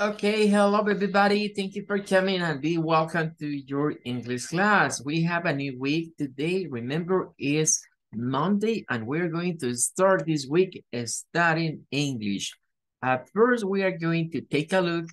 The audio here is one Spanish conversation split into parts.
Okay, hello everybody. Thank you for coming and be welcome to your English class. We have a new week today. Remember, it's Monday and we're going to start this week studying English. At uh, first, we are going to take a look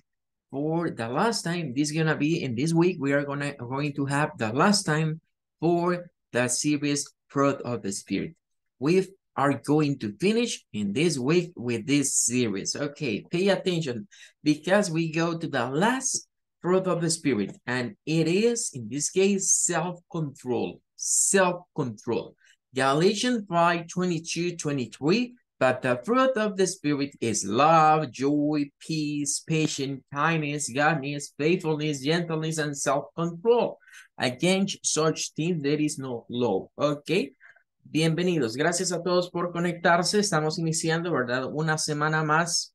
for the last time. This is going to be in this week. We are gonna, going to have the last time for the series Fruit of the Spirit. We are going to finish in this week with this series. Okay, pay attention because we go to the last fruit of the spirit and it is in this case self-control self-control galatians 5 22 23 but the fruit of the spirit is love joy peace patience kindness godness, faithfulness gentleness and self-control against such things there is no law okay Bienvenidos, gracias a todos por conectarse. Estamos iniciando, ¿verdad? Una semana más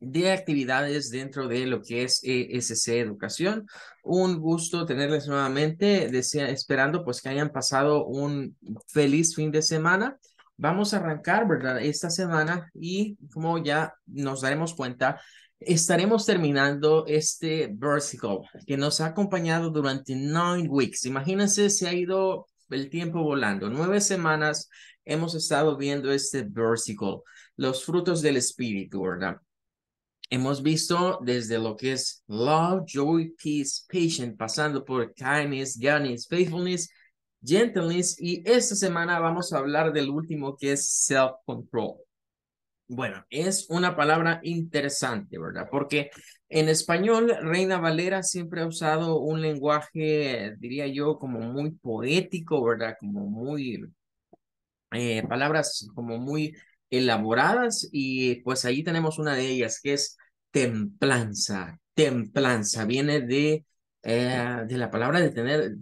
de actividades dentro de lo que es ESC Educación. Un gusto tenerles nuevamente, desea, esperando pues que hayan pasado un feliz fin de semana. Vamos a arrancar, ¿verdad? Esta semana y como ya nos daremos cuenta, estaremos terminando este versículo que nos ha acompañado durante nine weeks. Imagínense, se ha ido el tiempo volando. Nueve semanas hemos estado viendo este versículo, los frutos del Espíritu, ¿verdad? Hemos visto desde lo que es love, joy, peace, patience, pasando por kindness, goodness, faithfulness, gentleness, y esta semana vamos a hablar del último que es self-control. Bueno, es una palabra interesante, ¿verdad? Porque en español Reina Valera siempre ha usado un lenguaje, diría yo, como muy poético, ¿verdad? Como muy, eh, palabras como muy elaboradas y pues ahí tenemos una de ellas que es templanza, templanza, viene de, eh, de la palabra de tener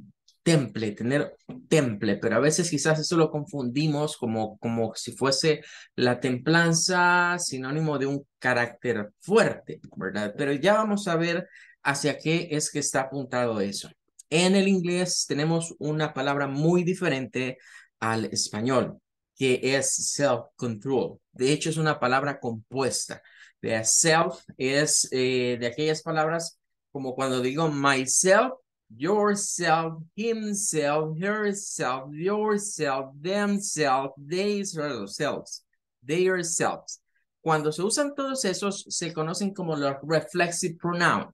temple, tener temple, pero a veces quizás eso lo confundimos como, como si fuese la templanza sinónimo de un carácter fuerte, ¿verdad? Pero ya vamos a ver hacia qué es que está apuntado eso. En el inglés tenemos una palabra muy diferente al español, que es self-control. De hecho, es una palabra compuesta. De self es eh, de aquellas palabras como cuando digo myself, yourself, himself, herself, yourself, themselves, themselves, selves. Cuando se usan todos esos, se conocen como los reflexive pronouns.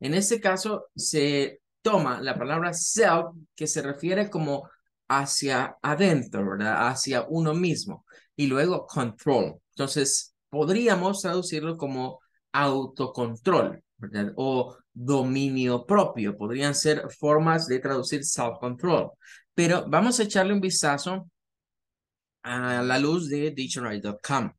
En este caso, se toma la palabra self, que se refiere como hacia adentro, ¿verdad? Hacia uno mismo. Y luego control. Entonces, podríamos traducirlo como autocontrol, ¿verdad? O dominio propio. Podrían ser formas de traducir self-control. Pero vamos a echarle un vistazo a la luz de dictionary.com.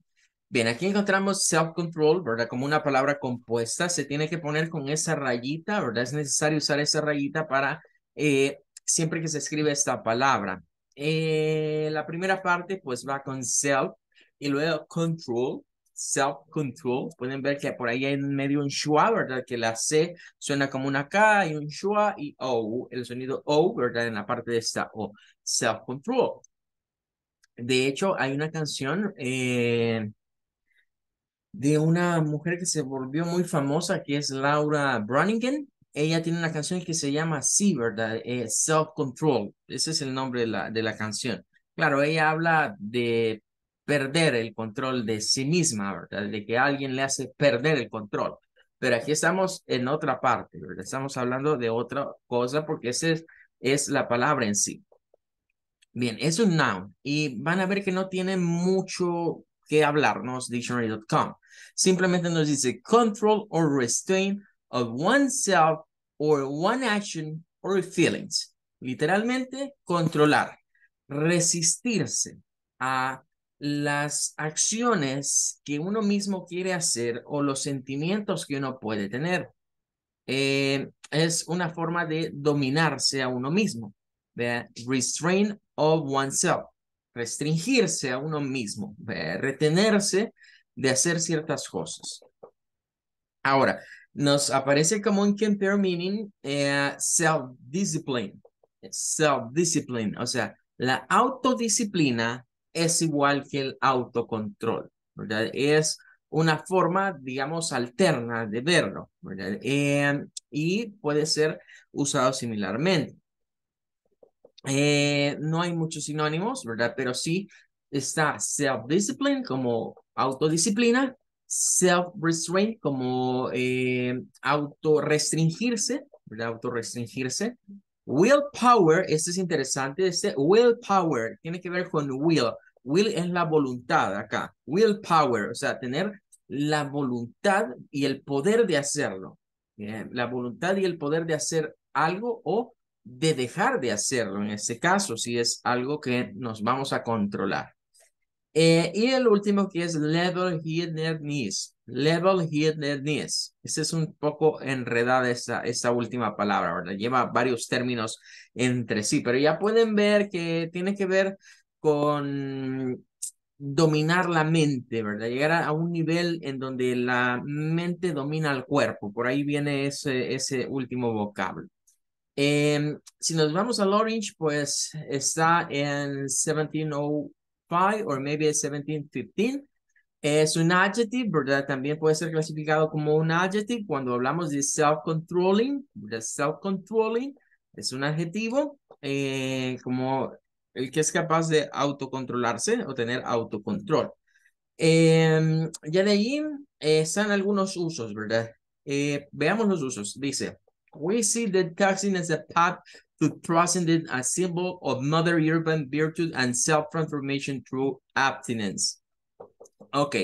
Bien, aquí encontramos self-control, ¿verdad? Como una palabra compuesta, se tiene que poner con esa rayita, ¿verdad? Es necesario usar esa rayita para eh, siempre que se escribe esta palabra. Eh, la primera parte pues va con self y luego control, self-control. Pueden ver que por ahí hay en medio un schwa, ¿verdad? Que la C suena como una K y un schwa y O, el sonido O, ¿verdad? En la parte de esta O, self-control. De hecho, hay una canción eh, de una mujer que se volvió muy famosa, que es Laura Branigan. Ella tiene una canción que se llama Sí, ¿verdad? Eh, self-control. Ese es el nombre de la, de la canción. Claro, ella habla de perder el control de sí misma, ¿verdad? De que alguien le hace perder el control. Pero aquí estamos en otra parte, Estamos hablando de otra cosa porque esa es, la palabra en sí. Bien, es un noun y van a ver que no tiene mucho que hablarnos dictionary.com. Simplemente nos dice control or restrain of oneself or one action or feelings. Literalmente, controlar, resistirse a las acciones que uno mismo quiere hacer o los sentimientos que uno puede tener. Eh, es una forma de dominarse a uno mismo, de restrain of oneself, restringirse a uno mismo, retenerse de hacer ciertas cosas. Ahora, nos aparece como un compare meaning eh, self-discipline, self-discipline, o sea, la autodisciplina es igual que el autocontrol, ¿verdad? Es una forma, digamos, alterna de verlo, ¿verdad? Eh, y puede ser usado similarmente. Eh, no hay muchos sinónimos, ¿verdad? Pero sí está self-discipline como autodisciplina, self-restraint como eh, autorrestringirse, ¿verdad? Autorrestringirse. Willpower, este es interesante, este willpower tiene que ver con will, Will es la voluntad acá, willpower, o sea, tener la voluntad y el poder de hacerlo. la voluntad y el poder de hacer algo o de dejar de hacerlo, en este caso, si es algo que nos vamos a controlar. Eh, y el último que es level hiddenness, Level hiddenness. knees. Este es un poco enredada esa esa última palabra, ¿verdad? Lleva varios términos entre sí, pero ya pueden ver que tiene que ver con dominar la mente, ¿verdad? Llegar a, un nivel en donde la mente domina al cuerpo, por ahí viene ese, último vocablo. Em, si nos vamos a Orange, pues está en 1705 o maybe 1715. Es un adjetivo, ¿verdad? También puede ser clasificado como un adjetivo cuando hablamos de self-controlling, Self-controlling es un adjetivo, eh, como el que es capaz de autocontrolarse o tener autocontrol. Eh, ya de ahí eh, están algunos usos, ¿verdad? Eh, veamos los usos. Dice, we see the taxing as a path to transcending a symbol of mother urban virtue and self-transformation through abstinence. Ok,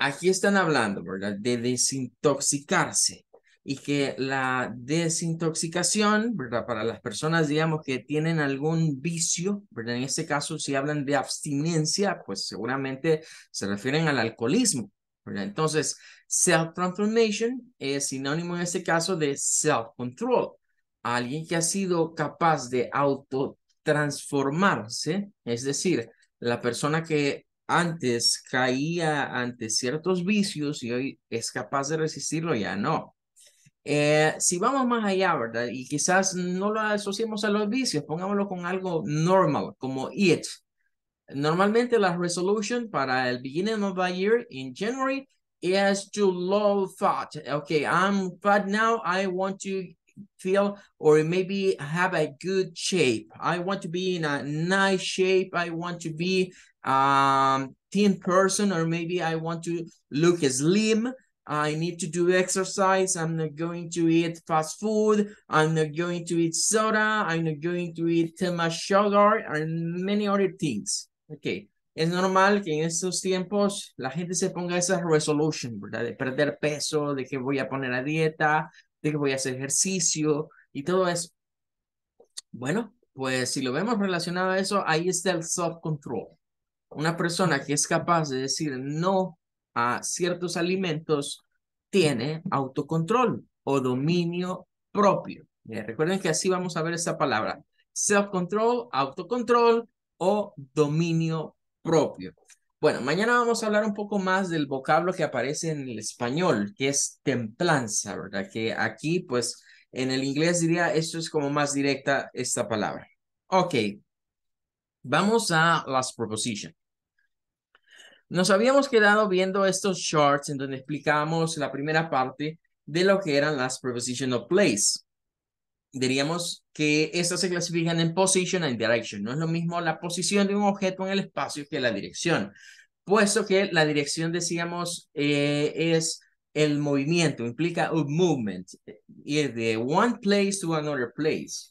aquí están hablando, ¿verdad? De desintoxicarse y que la desintoxicación, ¿verdad? Para las personas, digamos, que tienen algún vicio, ¿verdad? En este caso, si hablan de abstinencia, pues seguramente se refieren al alcoholismo, ¿verdad? Entonces, self-transformation es sinónimo en este caso de self-control. Alguien que ha sido capaz de autotransformarse, es decir, la persona que antes caía ante ciertos vicios y hoy es capaz de resistirlo, ya no. Eh, si vamos más allá, ¿verdad? Y quizás no lo asociemos a los vicios, pongámoslo con algo normal, como it. Normalmente la resolution para el beginning of the year in January is to low fat. Okay, I'm fat now. I want to feel or maybe have a good shape. I want to be in a nice shape. I want to be um thin person or maybe I want to look slim I need to do exercise. I'm not going to eat fast food. I'm not going to eat soda. I'm not going to eat too much sugar and many other things. Okay. Es normal que en estos tiempos la gente se ponga esa resolution, ¿verdad? De perder peso, de que voy a poner a dieta, de que voy a hacer ejercicio y todo eso. Bueno, pues si lo vemos relacionado a eso, ahí está el self-control. Una persona que es capaz de decir no a ciertos alimentos tiene autocontrol o dominio propio. recuerden que así vamos a ver esta palabra. Self-control, autocontrol o dominio propio. Bueno, mañana vamos a hablar un poco más del vocablo que aparece en el español, que es templanza, ¿verdad? Que aquí, pues, en el inglés diría, esto es como más directa esta palabra. Ok, vamos a las proposiciones nos habíamos quedado viendo estos shorts en donde explicamos la primera parte de lo que eran las preposition of place. Diríamos que estas se clasifican en position and direction. No es lo mismo la posición de un objeto en el espacio que la dirección, puesto que la dirección, decíamos, eh, es el movimiento, implica un movement, es de one place to another place.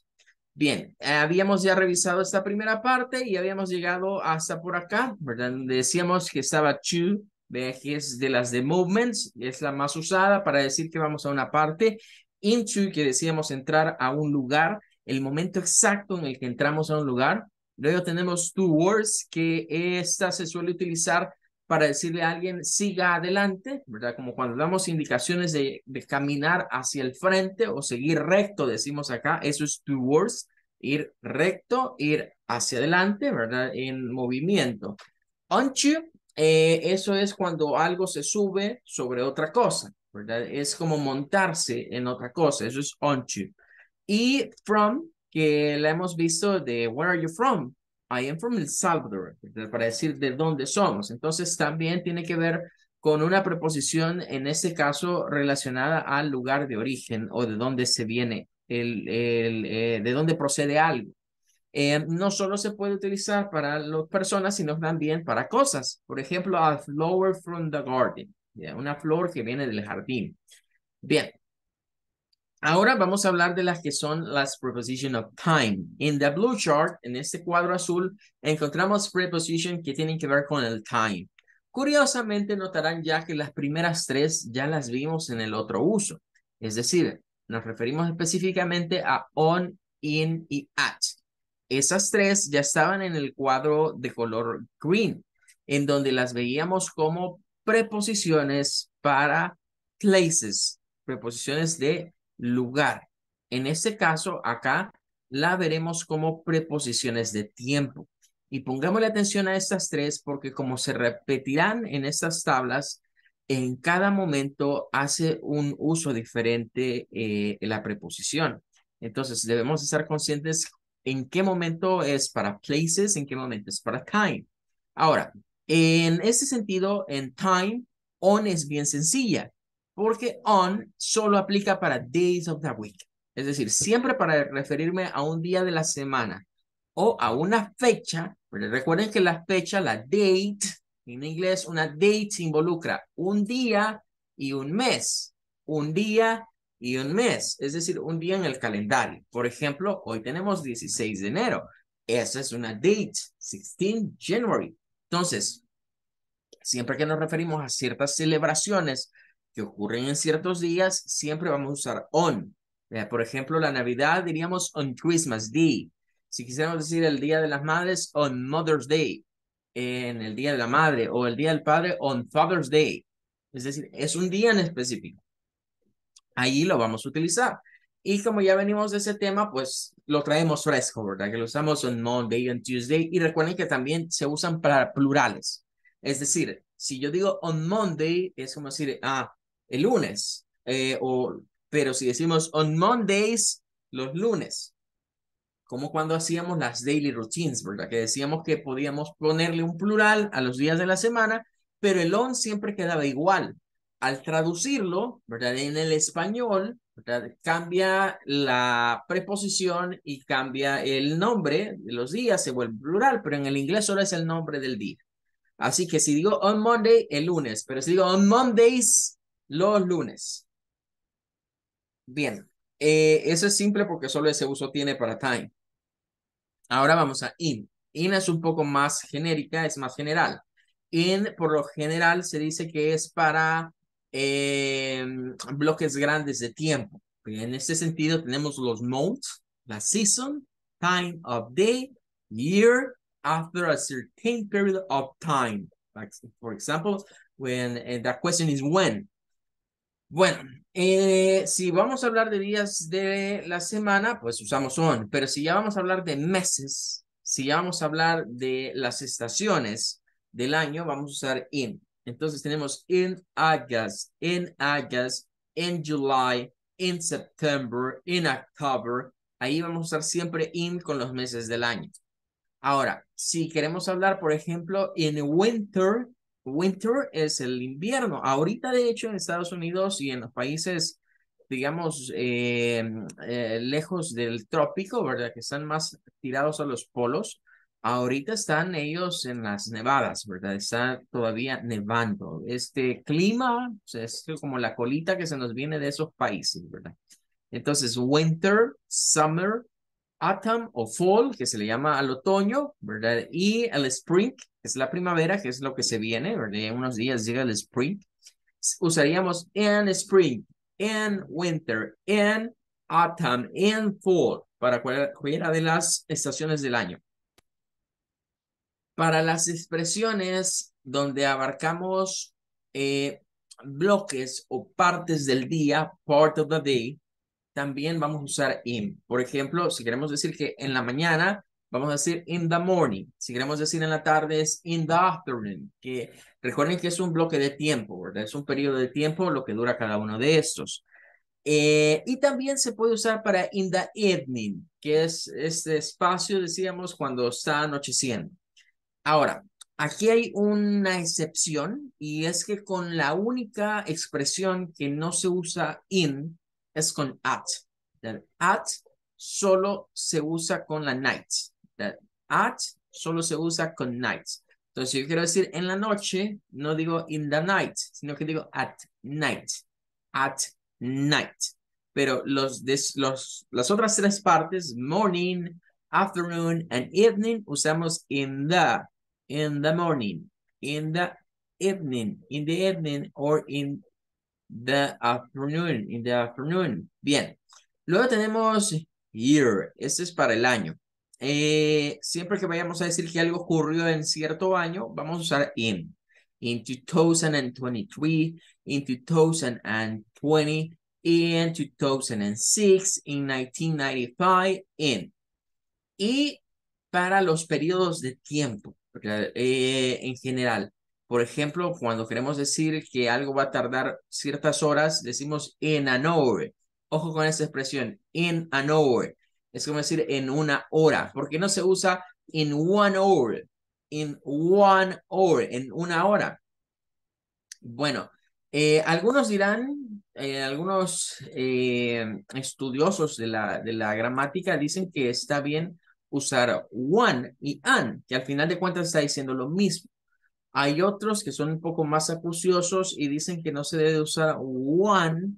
Bien, habíamos ya revisado esta primera parte y habíamos llegado hasta por acá, ¿verdad? Decíamos que estaba to, que es de las de movements, es la más usada para decir que vamos a una parte, into, que decíamos entrar a un lugar, el momento exacto en el que entramos a un lugar. Luego tenemos words, que esta se suele utilizar para decirle a alguien siga adelante, ¿verdad? Como cuando damos indicaciones de, caminar hacia el frente o seguir recto, decimos acá, eso es towards, ir recto, ir hacia adelante, ¿verdad? En movimiento. On eh, eso es cuando algo se sube sobre otra cosa, ¿verdad? Es como montarse en otra cosa, eso es on you. Y from, que la hemos visto de where are you from, I am from El Salvador, para decir de dónde somos. Entonces también tiene que ver con una preposición, en este caso, relacionada al lugar de origen o de dónde se viene, el, el eh, de dónde procede algo. Eh, no solo se puede utilizar para las personas, sino también para cosas. Por ejemplo, a flower from the garden, una flor que viene del jardín. Bien, Ahora vamos a hablar de las que son las preposition of time. En the blue chart, en este cuadro azul, encontramos preposition que tienen que ver con el time. Curiosamente notarán ya que las primeras tres ya las vimos en el otro uso. Es decir, nos referimos específicamente a on, in y at. Esas tres ya estaban en el cuadro de color green, en donde las veíamos como preposiciones para places, preposiciones de lugar. En este caso, acá la veremos como preposiciones de tiempo. Y pongamos la atención a estas tres porque como se repetirán en estas tablas, en cada momento hace un uso diferente eh, la preposición. Entonces debemos estar conscientes en qué momento es para places, en qué momento es para time. Ahora, en este sentido, en time, on es bien sencilla porque on solo aplica para days of the week. Es decir, siempre para referirme a un día de la semana o a una fecha. Pero recuerden que la fecha, la date, en inglés una date involucra un día y un mes. Un día y un mes, es decir, un día en el calendario. Por ejemplo, hoy tenemos 16 de enero. Esa es una date, 16 January. Entonces, siempre que nos referimos a ciertas celebraciones, que ocurren en ciertos días, siempre vamos a usar on. Por ejemplo, la Navidad diríamos on Christmas Day. Si quisiéramos decir el Día de las Madres, on Mother's Day. En el Día de la Madre o el Día del Padre, on Father's Day. Es decir, es un día en específico. Ahí lo vamos a utilizar. Y como ya venimos de ese tema, pues lo traemos fresco, ¿verdad? Que lo usamos on Monday, on Tuesday. Y recuerden que también se usan para plurales. Es decir, si yo digo on Monday, es como decir, ah, el lunes. Eh, o, pero si decimos on Mondays, los lunes. Como cuando hacíamos las daily routines, ¿verdad? Que decíamos que podíamos ponerle un plural a los días de la semana, pero el on siempre quedaba igual. Al traducirlo, ¿verdad? En el español, ¿verdad? Cambia la preposición y cambia el nombre de los días, se vuelve plural, pero en el inglés solo es el nombre del día. Así que si digo on Monday, el lunes, pero si digo on Mondays, los lunes. Bien, eh, eso es simple porque solo ese uso tiene para time. Ahora vamos a in. In es un poco más genérica, es más general. In por lo general se dice que es para em, bloques grandes de tiempo. En este sentido tenemos los months, la season, time of day, year, after a certain period of time. Like, for example, when eh, the question is when. Bueno, eh, si vamos a hablar de días de la semana, pues usamos on, pero si ya vamos a hablar de meses, si ya vamos a hablar de las estaciones del año, vamos a usar in. Entonces tenemos in August, in August, in July, in September, in October. Ahí vamos a usar siempre in con los meses del año. Ahora, si queremos hablar, por ejemplo, in winter, winter es el invierno. Ahorita, de hecho, en Estados Unidos y en los países, digamos, eh, eh, lejos del trópico, ¿verdad? Que están más tirados a los polos. Ahorita están ellos en las nevadas, ¿verdad? Está todavía nevando. Este clima sea, es como la colita que se nos viene de esos países, ¿verdad? Entonces, winter, summer, autumn o fall, que se le llama al otoño, ¿verdad? Y el spring, que es la primavera, que es lo que se viene, ¿verdad? En unos días llega el spring. Usaríamos in spring, in winter, in autumn, in fall, para cualquiera de las estaciones del año. Para las expresiones donde abarcamos eh, bloques o partes del día, part of the day, también vamos a usar in. Por ejemplo, si queremos decir que en la mañana, vamos a decir in the morning. Si queremos decir en la tarde, es in the afternoon. Que recuerden que es un bloque de tiempo, ¿verdad? Es un periodo de tiempo lo que dura cada uno de estos. Eh, y también se puede usar para in the evening, que es este espacio, decíamos, cuando está anocheciendo. Ahora, aquí hay una excepción y es que con la única expresión que no se usa in, es con at. El at solo se usa con la night. El at solo se usa con night. Entonces, yo quiero decir en la noche, no digo in the night, sino que digo at night. At night. Pero los, los, las otras tres partes, morning, afternoon, and evening, usamos in the, in the morning, in the evening, in the evening, or in the afternoon, in the afternoon. Bien. Luego tenemos year. Este es para el año. Eh, siempre que vayamos a decir que algo ocurrió en cierto año, vamos a usar in. In 2023, in 2020, in 2006, in 1995, in. Y para los periodos de tiempo, eh, en general, por ejemplo, cuando queremos decir que algo va a tardar ciertas horas, decimos in an hour. Ojo con esa expresión, in an hour. Es como decir en una hora, porque no se usa in one hour, in one hour, en una hora. Bueno, eh, algunos dirán, eh, algunos eh, estudiosos de la, de la gramática dicen que está bien usar one y an, que al final de cuentas está diciendo lo mismo. Hay otros que son un poco más acuciosos y dicen que no se debe usar one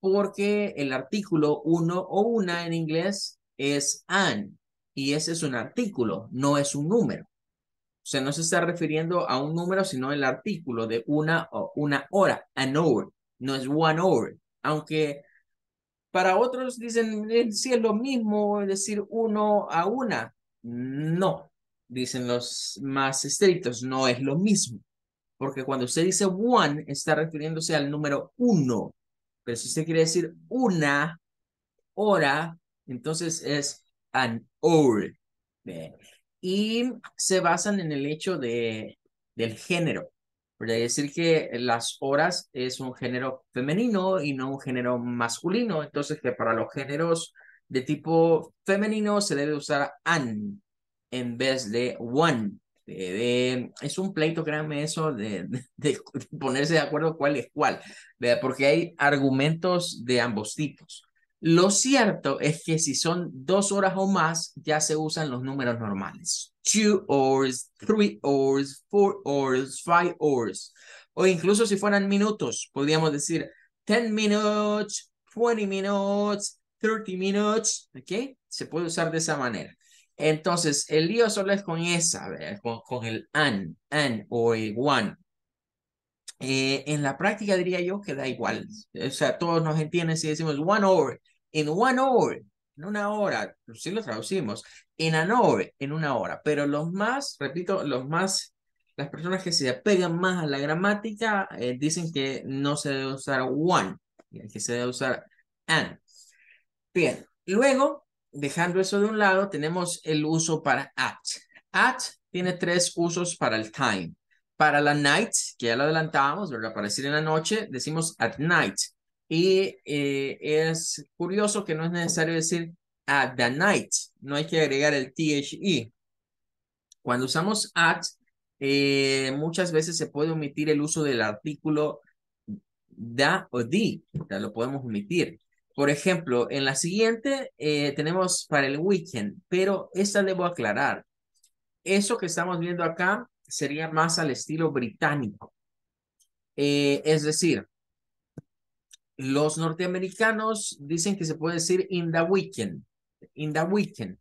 porque el artículo uno o una en inglés es an y ese es un artículo, no es un número. O sea, no se está refiriendo a un número, sino el artículo de una, o una hora, an hour, no es one hour. Aunque para otros dicen, si es lo mismo decir uno a una. No, dicen los más estrictos, no es lo mismo. Porque cuando usted dice one, está refiriéndose al número uno. Pero si usted quiere decir una hora, entonces es an hour. Y se basan en el hecho de, del género. Por decir, que las horas es un género femenino y no un género masculino. Entonces, que para los géneros de tipo femenino se debe usar an en vez de one. Eh, de, es un pleito, créanme eso, de, ponerse de acuerdo cuál es cuál, porque hay argumentos de ambos tipos. Lo cierto es que si son dos horas o más, ya se usan los números normales. Two hours, three hours, four hours, five hours. O incluso si fueran minutos, podríamos decir ten minutes, twenty minutes, thirty minutes, ¿ok? Se puede usar de esa manera. Entonces, el lío solo es con esa, con, con, el an, an o el one. Eh, en la práctica diría yo que da igual. O sea, todos nos entienden si decimos one hour, in one hour, en una hora, si lo traducimos, in an hour, en una hora. Pero los más, repito, los más, las personas que se apegan más a la gramática eh, dicen que no se debe usar one, que se debe usar an. Bien, luego dejando eso de un lado, tenemos el uso para at. At tiene tres usos para el time. Para la night, que ya lo adelantábamos, ¿verdad? Para decir en la noche, decimos at night. Y eh, es curioso que no es necesario decir at the night. No hay que agregar el THE. Cuando usamos at, eh, muchas veces se puede omitir el uso del artículo da o di. sea, lo podemos omitir. Por ejemplo, en la siguiente eh, tenemos para el weekend, pero esta debo aclarar. Eso que estamos viendo acá sería más al estilo británico. Eh, es decir, los norteamericanos dicen que se puede decir in the weekend, in the weekend,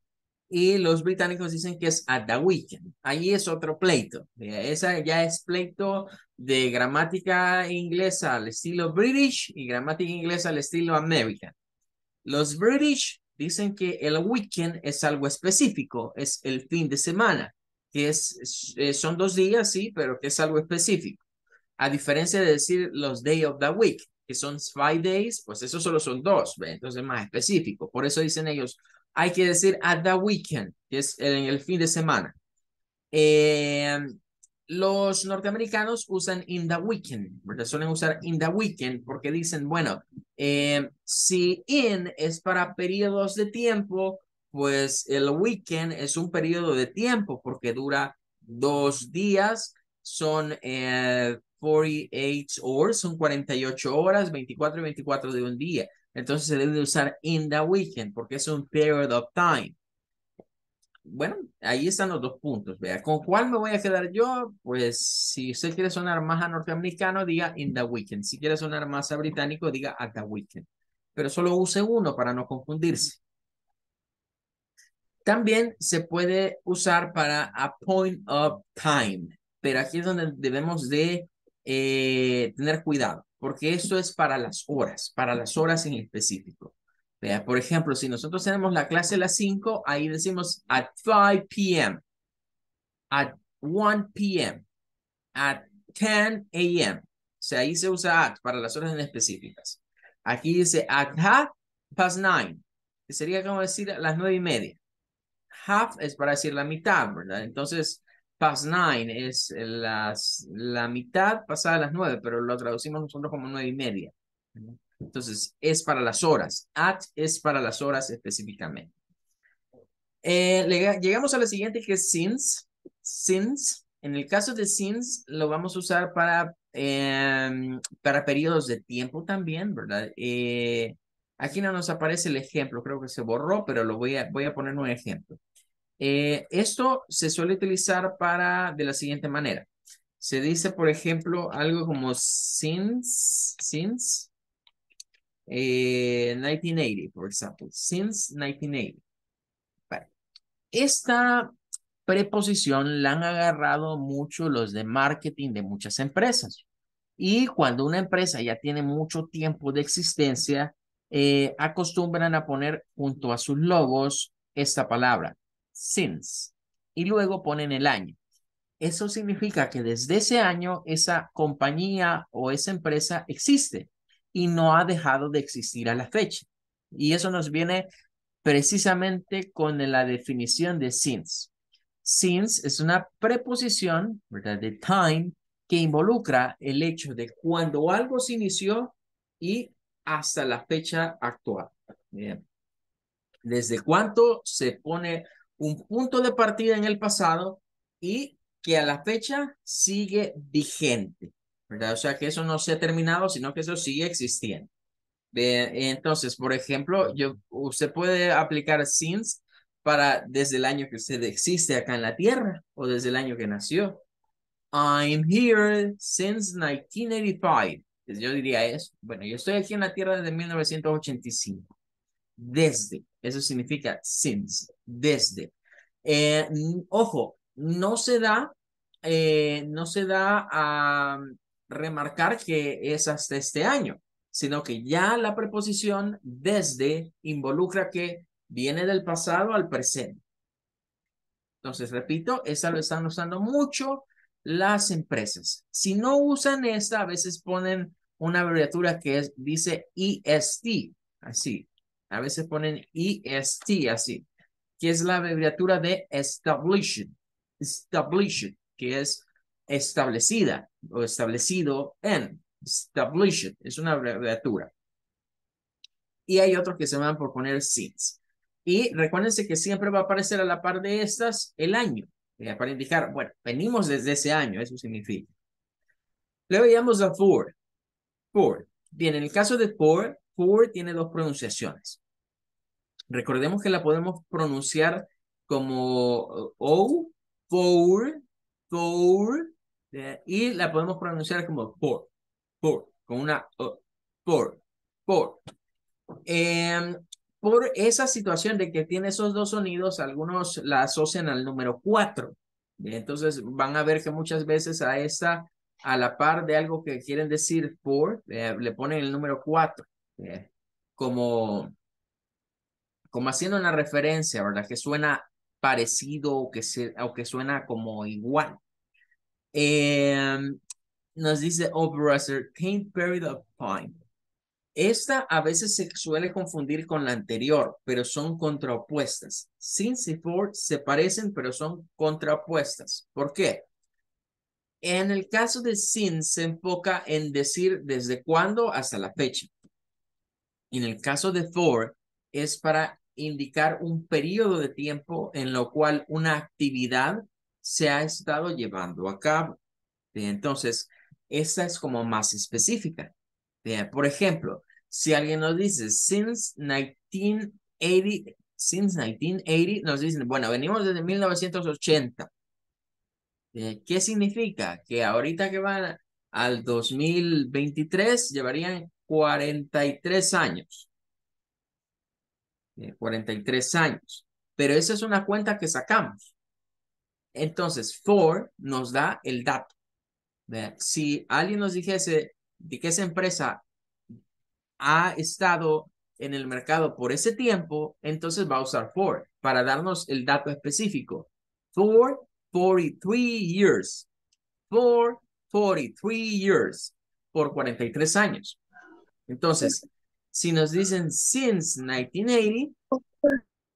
y los británicos dicen que es at the weekend. Ahí es otro pleito. Esa ya es pleito de gramática inglesa al estilo British y gramática inglesa al estilo American. Los British dicen que el weekend es algo específico, es el fin de semana, que es, eh, son dos días, sí, pero que es algo específico. A diferencia de decir los day of the week, que son five days, pues esos solo son dos, Entonces entonces más específico. Por eso dicen ellos, hay que decir at the weekend, que es en el fin de semana. Eh, los norteamericanos usan in the weekend, ¿verdad? Suelen usar in the weekend porque dicen, bueno, eh, si in es para periodos de tiempo, pues el weekend es un periodo de tiempo porque dura dos días, son eh, 48 hours, son 48 horas, 24 y 24 de un día. Entonces se debe usar in the weekend porque es un period of time. Bueno, ahí están los dos puntos. Vea, ¿con cuál me voy a quedar yo? Pues si usted quiere sonar más a norteamericano, diga in the weekend. Si quiere sonar más a británico, diga at the weekend. Pero solo use uno para no confundirse. También se puede usar para a point of time, pero aquí es donde debemos de eh, tener cuidado porque eso es para las horas, para las horas en específico. Vea, por ejemplo, si nosotros tenemos la clase a las 5, ahí decimos at 5 p.m., at 1 p.m., at 10 a.m. O sea, ahí se usa at para las horas en específicas. Aquí dice at half past 9, que sería como decir las 9 y media. Half es para decir la mitad, ¿verdad? Entonces, past nine es las, la mitad pasada las nueve, pero lo traducimos nosotros como nueve y media. Entonces, es para las horas. At es para las horas específicamente. Eh, llegamos a la siguiente que es since. Since. En el caso de since, lo vamos a usar para, em, para periodos de tiempo también, ¿verdad? Eh, aquí no nos aparece el ejemplo, creo que se borró, pero lo voy a, voy a poner un ejemplo. Eh, esto se suele utilizar para de la siguiente manera. Se dice, por ejemplo, algo como since, since 1980, eh, por ejemplo. Since 1980. Esta preposición la han agarrado mucho los de marketing de muchas empresas. Y cuando una empresa ya tiene mucho tiempo de existencia, eh, acostumbran a poner junto a sus logos esta palabra, since. Y luego ponen el año. Eso significa que desde ese año esa compañía o esa empresa existe y no ha dejado de existir a la fecha. Y eso nos viene precisamente con la definición de since. Since es una preposición, ¿verdad? De time, que involucra el hecho de cuando algo se inició y hasta la fecha actual. Bien. ¿Desde cuánto se pone un punto de partida en el pasado y que a la fecha sigue vigente, ¿verdad? O sea, que eso no se ha terminado, sino que eso sigue existiendo. entonces, por ejemplo, yo, usted puede aplicar since para desde el año que usted existe acá en la Tierra o desde el año que nació. I'm here since 1985. Yo diría eso. Bueno, yo estoy aquí en la Tierra desde 1985 desde. Eso significa since, desde. Eh, ojo, no se da, eh, no se da a remarcar que es hasta este año, sino que ya la preposición desde involucra que viene del pasado al presente. Entonces, repito, esa lo están usando mucho las empresas. Si no usan esta, a veces ponen una abreviatura que es, dice EST, así, a veces ponen EST así, que es la abreviatura de Establishment. Establishment. que es establecida o establecido en, Establishment. es una abreviatura. Y hay otros que se van por poner since. Y recuérdense que siempre va a aparecer a la par de estas el año, para indicar, bueno, venimos desde ese año, eso significa. Luego veíamos a for. For. Bien, en el caso de for, for tiene dos pronunciaciones. Recordemos que la podemos pronunciar como O, four four y la podemos pronunciar como por, por, con una O, por, por. Em, por esa situación de que tiene esos dos sonidos, algunos la asocian al número cuatro. Entonces van a ver que muchas veces a esa, a la par de algo que quieren decir por, eh, le ponen el número cuatro. Eh, como como haciendo una referencia, ¿verdad? Que suena parecido o que, suena como igual. Em, nos dice Opera can't Period the Time. Esta a veces se suele confundir con la anterior, pero son contrapuestas. Since y for se parecen, pero son contrapuestas. ¿Por qué? En el caso de sin, se enfoca en decir desde cuándo hasta la fecha. En el caso de for es para indicar un periodo de tiempo en lo cual una actividad se ha estado llevando a cabo. Entonces, esa es como más específica. Por ejemplo, si alguien nos dice, since 1980, since 1980, nos dicen, bueno, venimos desde 1980. ¿Qué significa? Que ahorita que van al 2023 llevarían 43 años. 43 eh, años. Pero esa es una cuenta que sacamos. Entonces, for nos da el dato. Si alguien nos dijese de que esa empresa ha estado en el mercado por ese tiempo, entonces va a usar for para darnos el dato específico. For 43 years. For 43 years. Por 43 años. Entonces, si nos dicen since 1980,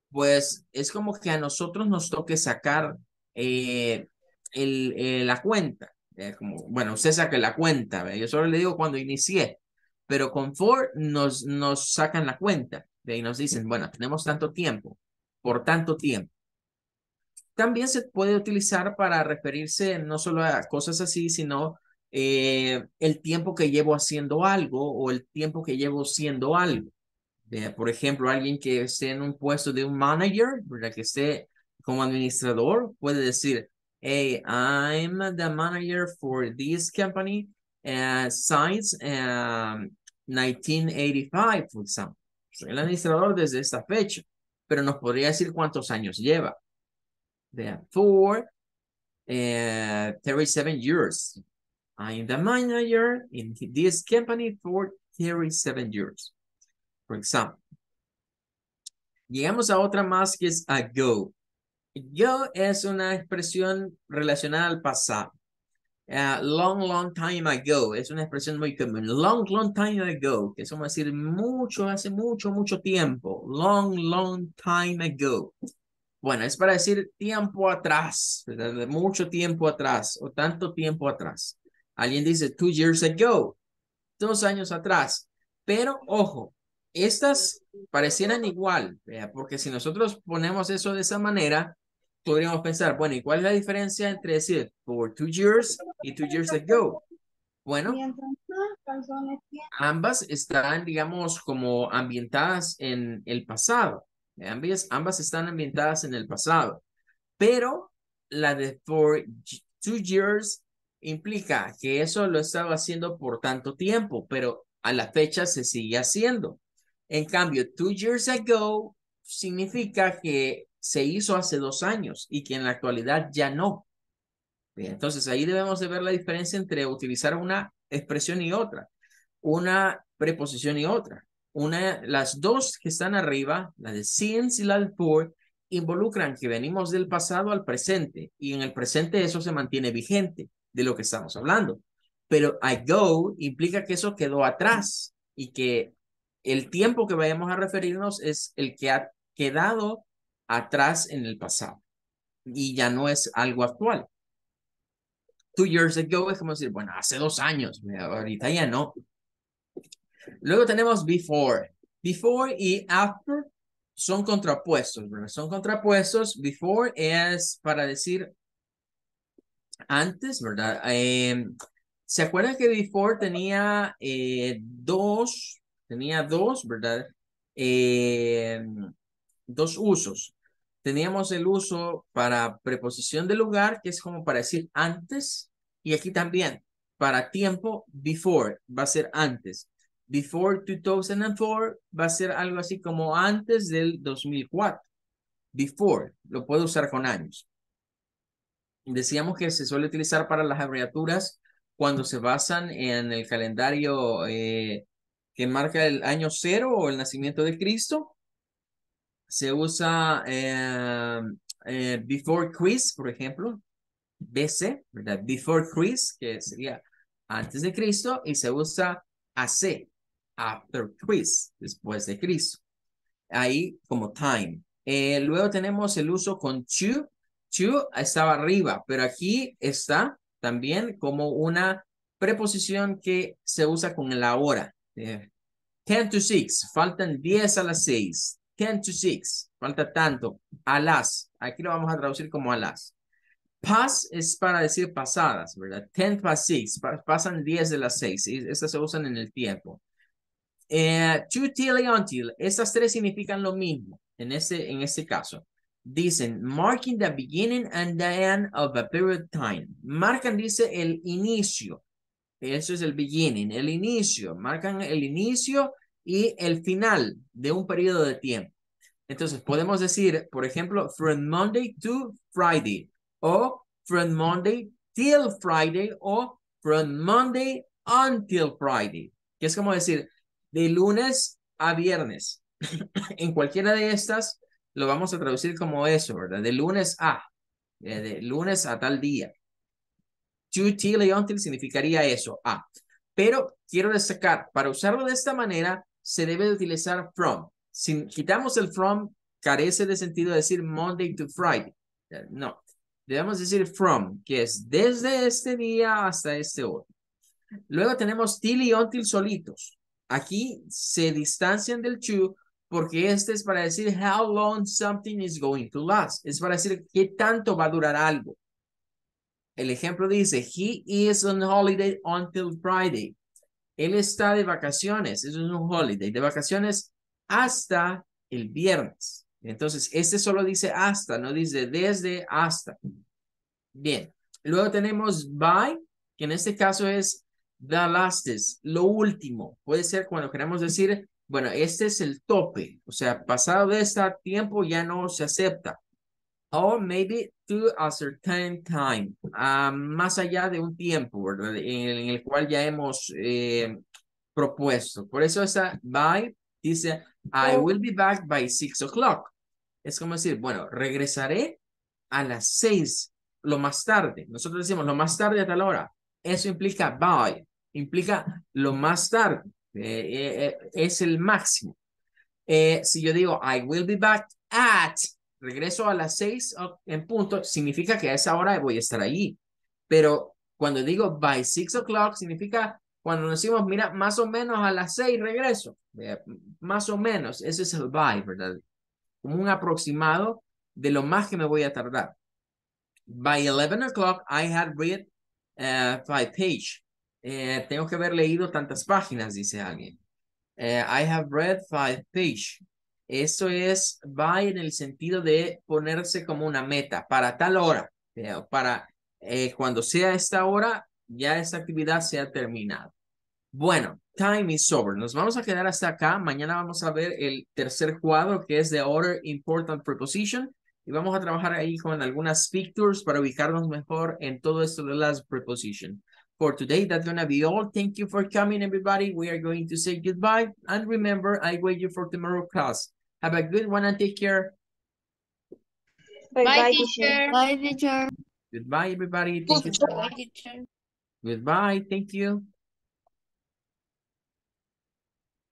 pues es como que a nosotros nos toque sacar eh, el, eh, la cuenta. Eh, como, bueno, usted saque la cuenta, yo solo le digo cuando inicié, pero con for nos, nos sacan la cuenta y nos dicen, bueno, tenemos tanto tiempo, por tanto tiempo. También se puede utilizar para referirse no solo a cosas así, sino eh, el tiempo que llevo haciendo algo o el tiempo que llevo siendo algo. por ejemplo, alguien que esté en un puesto de un manager, ¿verdad? que esté como administrador, puede decir, hey, I'm the manager for this company eh, since 1985, um, for example. Soy el administrador desde esta fecha, pero nos podría decir cuántos años lleva. For uh, eh, 37 years, I'm the manager in this company for 37 years. Por ejemplo, llegamos a otra más que es ago. go. es una expresión relacionada al pasado. long, long time ago. Es una expresión muy común. Long, long time ago. Que es como decir mucho, hace mucho, mucho tiempo. Long, long time ago. Bueno, es para decir tiempo atrás, mucho tiempo atrás o tanto tiempo atrás. Alguien dice two years ago, dos años atrás. Pero ojo, estas parecieran igual, porque si nosotros ponemos eso de esa manera, podríamos pensar, bueno, ¿y cuál es la diferencia entre decir for two years y two years ago? Bueno, ambas están, digamos, como ambientadas en el pasado. Ambas, ambas están ambientadas en el pasado. Pero la de for two years implica que eso lo estaba haciendo por tanto tiempo, pero a la fecha se sigue haciendo. En cambio, two years ago significa que se hizo hace dos años y que en la actualidad ya no. Entonces ahí debemos de ver la diferencia entre utilizar una expresión y otra, una preposición y otra. Una, las dos que están arriba, la de since y la de for, involucran que venimos del pasado al presente y en el presente eso se mantiene vigente de lo que estamos hablando. Pero I go implica que eso quedó atrás y que el tiempo que vayamos a referirnos es el que ha quedado atrás en el pasado y ya no es algo actual. Two years ago es como decir, bueno, hace dos años, ahorita ya no. Luego tenemos before. Before y after son contrapuestos, Son contrapuestos. Before es para decir antes, ¿verdad? Em, ¿Se acuerdan que Before tenía eh, dos, tenía dos, ¿verdad? Em, dos usos. Teníamos el uso para preposición de lugar, que es como para decir antes, y aquí también, para tiempo, before, va a ser antes. Before 2004 va a ser algo así como antes del 2004. Before, lo puedo usar con años. Decíamos que se suele utilizar para las abreviaturas cuando se basan en el calendario eh, que marca el año cero o el nacimiento de Cristo. Se usa eh, eh, before Christ, por ejemplo, BC, ¿verdad? Before Christ, que sería antes de Cristo, y se usa AC, after Christ, después de Cristo. Ahí como time. luego tenemos el uso con to, to estaba arriba, pero aquí está también como una preposición que se usa con la hora. Eh, ten to six, faltan diez a las seis. Ten to six, falta tanto. A las, aquí lo vamos a traducir como a las. Pass es para decir pasadas, ¿verdad? Ten past six, pasan diez de las seis. Estas se usan en el tiempo. Eh, to, till y until, estas tres significan lo mismo en ese en este caso. Dicen, marking the beginning and the end of a period of time. Marcan, dice, el inicio. Eso es el beginning, el inicio. Marcan el inicio y el final de un periodo de tiempo. Entonces, podemos decir, por ejemplo, from Monday to Friday, o from Monday till Friday, o from Monday until Friday, que es como decir, de lunes a viernes. en cualquiera de estas, lo vamos a traducir como eso, ¿verdad? De lunes a, eh, de, lunes a tal día. To till y until significaría eso, a. Pero quiero destacar, para usarlo de esta manera, se debe utilizar from. Si quitamos el from, carece de sentido decir Monday to Friday. Eh, no, debemos decir from, que es desde este día hasta este otro. Luego tenemos till y until solitos. Aquí se distancian del to porque este es para decir how long something is going to last. Es para decir qué tanto va a durar algo. El ejemplo dice, he is on holiday until Friday. Él está de vacaciones, eso es un holiday, de vacaciones hasta el viernes. Entonces, este solo dice hasta, no dice desde hasta. Bien, luego tenemos by, que en este caso es the last, lo último. Puede ser cuando queremos decir bueno, este es el tope. O sea, pasado de este tiempo ya no se acepta. O oh, maybe to a certain time. Ah, más allá de un tiempo, ¿verdad? En, el cual ya hemos eh, propuesto. Por eso esa by dice, I oh. will be back by six o'clock. Es como decir, bueno, regresaré a las seis, lo más tarde. Nosotros decimos lo más tarde a tal hora. Eso implica by, implica lo más tarde. Eh, eh, eh, es el máximo. si yo digo, I will be back at, regreso a las seis ah, en punto, significa que a esa hora voy a estar allí. Pero cuando digo by six o'clock, significa cuando decimos, mira, más o menos a las seis regreso. más o menos, ese es el by, ¿verdad? Como un aproximado de lo más que me voy a tardar. By 11 o'clock, I had read five pages eh, tengo que haber leído tantas páginas, dice alguien. Eh, I have read five pages. Eso es, va en el sentido de ponerse como una meta para tal hora, eh, para cuando sea esta hora, ya esta actividad se ha terminado. Bueno, time is over. Nos vamos a quedar hasta acá. Mañana vamos a ver el tercer cuadro que es de Order Important Preposition y vamos a trabajar ahí con algunas pictures para ubicarnos mejor en todo esto de las prepositions. For today, that's going to be all. Thank you for coming, everybody. We are going to say goodbye. And remember, I wait you for tomorrow class. Have a good one and take care. Bye, bye, bye teacher. Bye, teacher. Goodbye, everybody. Thank goodbye, you Teacher. Goodbye. Thank you.